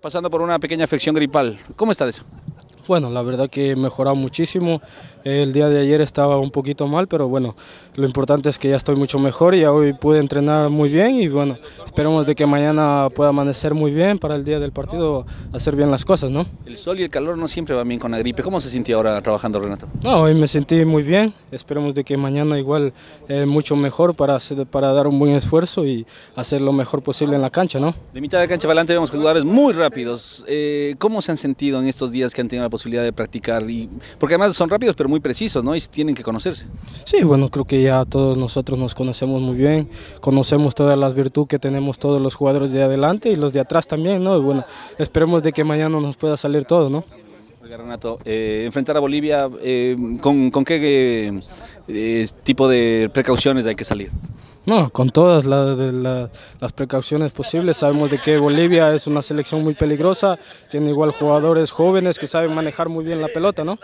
Pasando por una pequeña afección gripal, ¿cómo está eso? Bueno, la verdad que he mejorado muchísimo. El día de ayer estaba un poquito mal, pero bueno, lo importante es que ya estoy mucho mejor y hoy pude entrenar muy bien y bueno, esperemos de que mañana pueda amanecer muy bien para el día del partido, hacer bien las cosas, ¿no? El sol y el calor no siempre van bien con la gripe. ¿Cómo se sintió ahora trabajando, Renato? No, hoy me sentí muy bien. Esperemos de que mañana igual eh, mucho mejor para, para dar un buen esfuerzo y hacer lo mejor posible en la cancha, ¿no? De mitad de cancha para adelante vemos jugadores muy rápidos. Eh, ¿Cómo se han sentido en estos días que han tenido la posibilidad de practicar? Y, porque además son rápidos pero muy precisos, ¿no? Y tienen que conocerse. Sí, bueno, creo que ya todos nosotros nos conocemos muy bien, conocemos todas las virtudes que tenemos todos los jugadores de adelante y los de atrás también, ¿no? bueno, esperemos de que mañana nos pueda salir todo, ¿no? Renato, eh, enfrentar a Bolivia, eh, ¿con, qué eh, tipo de precauciones hay que salir? No, con todas las precauciones posibles. Sabemos de que Bolivia es una selección muy peligrosa, tiene igual jugadores jóvenes que saben manejar muy bien la pelota, ¿no?